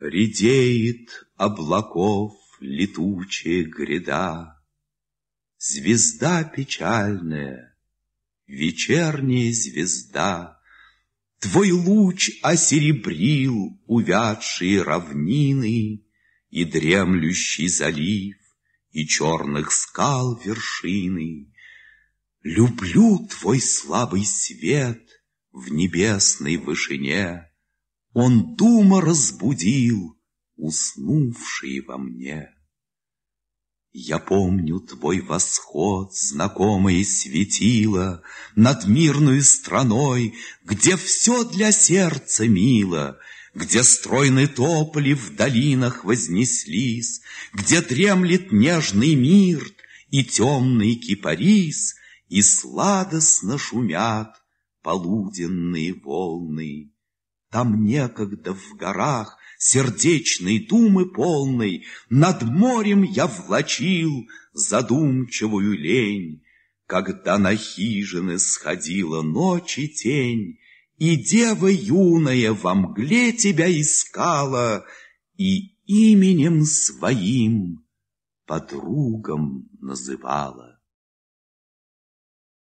Редеет облаков летучая гряда. Звезда печальная, вечерняя звезда, Твой луч осеребрил увядшие равнины И дремлющий залив, и черных скал вершины. Люблю твой слабый свет в небесной вышине, он дума разбудил, уснувший во мне. Я помню твой восход, знакомое светило Над мирной страной, где все для сердца мило, Где стройны топли в долинах вознеслись, Где дремлет нежный мир и темный кипарис, И сладостно шумят полуденные волны. Там некогда в горах сердечной думы полной Над морем я влачил задумчивую лень, Когда на хижины сходила ночи тень, И дева юная во мгле тебя искала, И именем своим подругом называла.